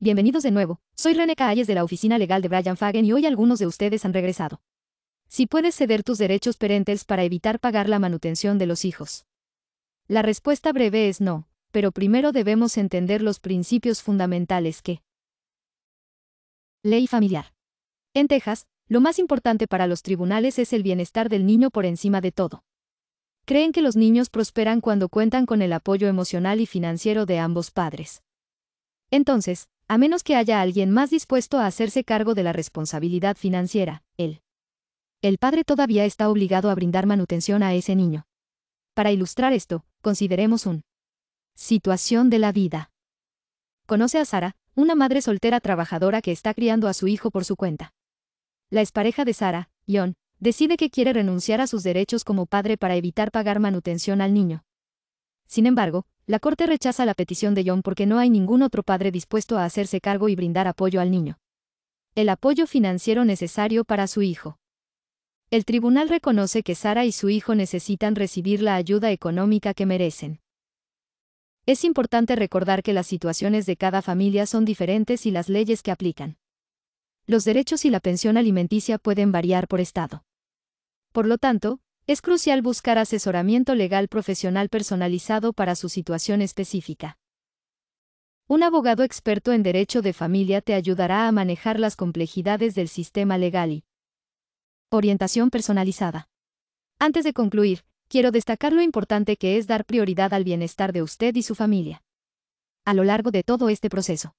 Bienvenidos de nuevo, soy René Calles de la oficina legal de Brian Fagen y hoy algunos de ustedes han regresado. Si puedes ceder tus derechos perentes para evitar pagar la manutención de los hijos. La respuesta breve es no, pero primero debemos entender los principios fundamentales que. Ley familiar. En Texas, lo más importante para los tribunales es el bienestar del niño por encima de todo. Creen que los niños prosperan cuando cuentan con el apoyo emocional y financiero de ambos padres. Entonces, a menos que haya alguien más dispuesto a hacerse cargo de la responsabilidad financiera, él. El padre todavía está obligado a brindar manutención a ese niño. Para ilustrar esto, consideremos un situación de la vida. Conoce a Sara, una madre soltera trabajadora que está criando a su hijo por su cuenta. La expareja de Sara, John, decide que quiere renunciar a sus derechos como padre para evitar pagar manutención al niño. Sin embargo, la Corte rechaza la petición de John porque no hay ningún otro padre dispuesto a hacerse cargo y brindar apoyo al niño. El apoyo financiero necesario para su hijo. El tribunal reconoce que Sara y su hijo necesitan recibir la ayuda económica que merecen. Es importante recordar que las situaciones de cada familia son diferentes y las leyes que aplican. Los derechos y la pensión alimenticia pueden variar por estado. Por lo tanto, es crucial buscar asesoramiento legal profesional personalizado para su situación específica. Un abogado experto en derecho de familia te ayudará a manejar las complejidades del sistema legal y orientación personalizada. Antes de concluir, quiero destacar lo importante que es dar prioridad al bienestar de usted y su familia. A lo largo de todo este proceso.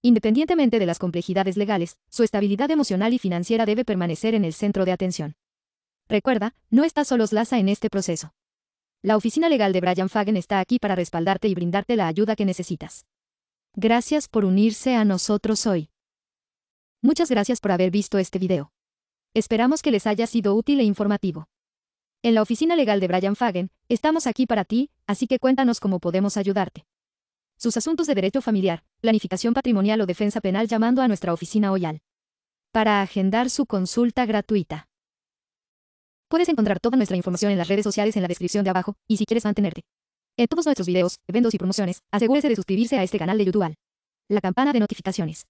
Independientemente de las complejidades legales, su estabilidad emocional y financiera debe permanecer en el centro de atención. Recuerda, no estás solo, SLASA en este proceso. La oficina legal de Brian Fagen está aquí para respaldarte y brindarte la ayuda que necesitas. Gracias por unirse a nosotros hoy. Muchas gracias por haber visto este video. Esperamos que les haya sido útil e informativo. En la oficina legal de Brian Fagen, estamos aquí para ti, así que cuéntanos cómo podemos ayudarte. Sus asuntos de derecho familiar, planificación patrimonial o defensa penal llamando a nuestra oficina hoy Para agendar su consulta gratuita. Puedes encontrar toda nuestra información en las redes sociales en la descripción de abajo, y si quieres mantenerte en todos nuestros videos, eventos y promociones, asegúrese de suscribirse a este canal de YouTube. La campana de notificaciones.